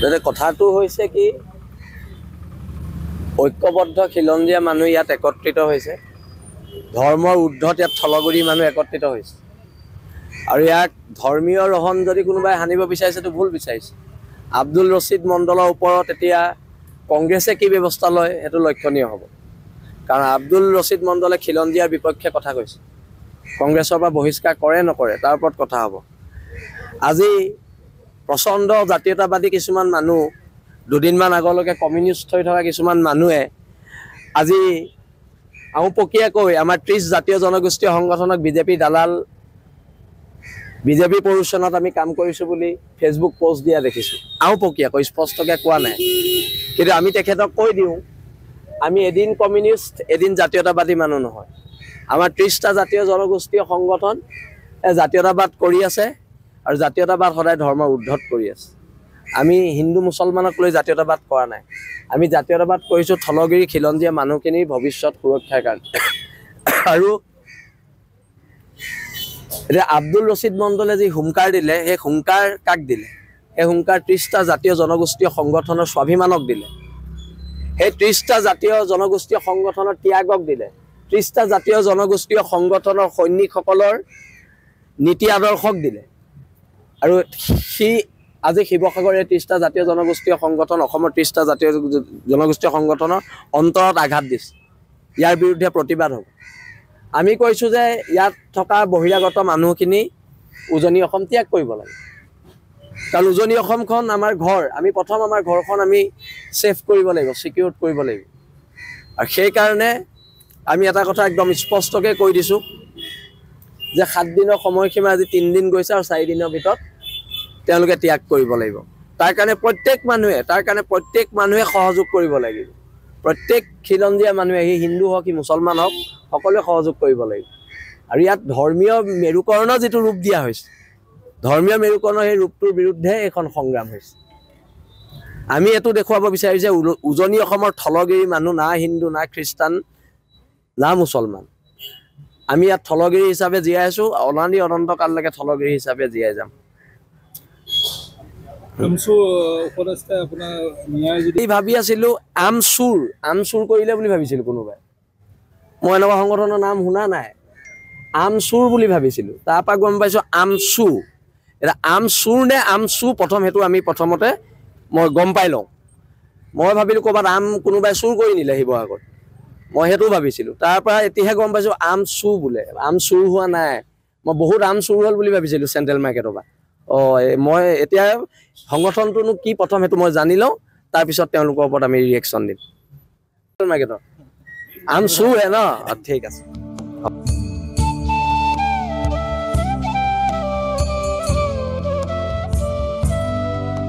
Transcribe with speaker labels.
Speaker 1: যাতে কথাটো হৈছে কি ঐক্যবদ্ধ খিলঞ্জীয়া মানুহ ইয়াত একত্ৰিত হৈছে ধৰ্মৰ উদ্ধত ইয়াত থলগুৰি মানুহ একত্ৰিত হৈছে আৰু ইয়াক ধৰ্মীয় ৰহণ যদি কোনোবাই সানিব বিচাৰিছে তো ভুল বিচাৰিছে আব্দুল ৰচিদ মণ্ডলৰ ওপৰত এতিয়া কংগ্ৰেছে কি ব্যৱস্থা লয় সেইটো লক্ষণীয় হ'ব কাৰণ আব্দুল ৰচিদ মণ্ডলে খিলঞ্জীয়াৰ বিপক্ষে কথা কৈছে কংগ্ৰেছৰ পৰা বহিষ্কাৰ কৰে নকৰে তাৰ ওপৰত কথা হ'ব আজি প্ৰচণ্ড জাতীয়তাবাদী কিছুমান মানুহ দুদিনমান আগলৈকে কমিউনিষ্ট হৈ থকা কিছুমান মানুহে আজি আওপকীয়াকৈ আমাৰ ত্ৰিছ জাতীয় জনগোষ্ঠীয় সংগঠনক বিজেপিৰ দালাল বিজেপি প্ৰদূষণত আমি কাম কৰিছোঁ বুলি ফেচবুক প'ষ্ট দিয়া দেখিছোঁ আওপকীয়াকৈ স্পষ্টকৈ কোৱা নাই কিন্তু আমি তেখেতক কৈ দিওঁ আমি এদিন কমিউনিষ্ট এদিন জাতীয়তাবাদী মানুহ নহয় আমাৰ ত্ৰিছটা জাতীয় জনগোষ্ঠীয় সংগঠন জাতীয়তাবাদ কৰি আছে আৰু জাতীয়তাবাদ সদায় ধৰ্মৰ উদ্ধত কৰি আছে আমি হিন্দু মুছলমানক লৈ জাতীয়তাবাদ কৰা নাই আমি জাতীয়তাবাদ কৰিছোঁ থলগিৰি খিলঞ্জীয়া মানুহখিনিৰ ভৱিষ্যত সুৰক্ষাৰ কাৰণে আৰু এতিয়া আব্দুল ৰচিদ মণ্ডলে যি হুংকাৰ দিলে সেই হুংকাৰ কাক দিলে সেই হুংকাৰ ত্ৰিছটা জাতীয় জনগোষ্ঠীয় সংগঠনৰ স্বাভিমানক দিলে সেই ত্ৰিছটা জাতীয় জনগোষ্ঠীয় সংগঠনৰ ত্যাগক দিলে ত্ৰিছটা জাতীয় জনগোষ্ঠীয় সংগঠনৰ সৈনিকসকলৰ নীতি আদৰ্শক দিলে আৰু সেই আজি শিৱসাগৰ এই ত্ৰিছটা জাতীয় জনগোষ্ঠীয় সংগঠন অসমৰ ত্ৰিছটা জাতীয় জনগোষ্ঠীয় সংগঠনৰ অন্তৰত আঘাত দিছে ইয়াৰ বিৰুদ্ধে প্ৰতিবাদ হ'ব আমি কৈছোঁ যে ইয়াত থকা বহিৰাগত মানুহখিনি উজনি অসম ত্যাগ কৰিব লাগে কাৰণ উজনি অসমখন আমাৰ ঘৰ আমি প্ৰথম আমাৰ ঘৰখন আমি ছেফ কৰিব লাগিব ছিকিউৰ কৰিব লাগিব আৰু সেইকাৰণে আমি এটা কথা একদম স্পষ্টকৈ কৈ দিছোঁ যে সাত দিনৰ সময়সীমা আজি তিনিদিন গৈছে আৰু চাৰিদিনৰ ভিতৰত তেওঁলোকে ত্যাগ কৰিব লাগিব তাৰ কাৰণে প্ৰত্যেক মানুহে তাৰ কাৰণে প্ৰত্যেক মানুহে সহযোগ কৰিব লাগিব প্ৰত্যেক খিলঞ্জীয়া মানুহে সি হিন্দু হওক সি মুছলমান হওক সকলোৱে সহযোগ কৰিব লাগিব আৰু ইয়াত ধৰ্মীয় মেৰুকৰণৰ যিটো ৰূপ দিয়া হৈছে ধৰ্মীয় মেৰুকৰণৰ সেই ৰূপটোৰ বিৰুদ্ধে এইখন সংগ্ৰাম হৈছে আমি এইটো দেখুৱাব বিচাৰিছোঁ যে উজনি অসমৰ থলগিৰি মানুহ না হিন্দু না খ্ৰীষ্টান না মুছলমান আমি ইয়াত থলগিৰি হিচাপে জীয়াই আছো অনাদি অনন্তকাললৈকে থলগিৰি হিচাপে জীয়াই যাম ভাবি আছিলোঁ আম চুৰ কৰিলে বুলি ভাবিছিলোঁ কোনোবাই মই এনেকুৱা সংগঠনৰ নাম শুনা নাই আম চুৰ বুলি ভাবিছিলোঁ তাৰপৰা গম পাইছো আম চু এতিয়া আম চুৰ নে আম চু প্ৰথম সেইটো আমি প্ৰথমতে মই গম পাই লওঁ মই ভাবিলো ক'ৰবাত আম কোনোবাই চুৰ কৰি নিলে শিৱসাগৰ মই সেইটো ভাবিছিলো তাৰ পৰা এতিয়াহে গম পাইছো আম চু বোলে আম চু হোৱা নাই মই বহুত আম চুৰ হ'ল বুলি ভাবিছিলো চেণ্ট্ৰেল মাৰ্কেটৰ পৰা অ মই এতিয়া সংগঠনটোনো কি প্ৰথম সেইটো মই জানি লওঁ তাৰপিছত তেওঁলোকৰ ওপৰত আমি ৰিয়েকশ্যন দিম চেণ্ডেল মাৰ্কেটৰ আম চুহে ন ঠিক আছে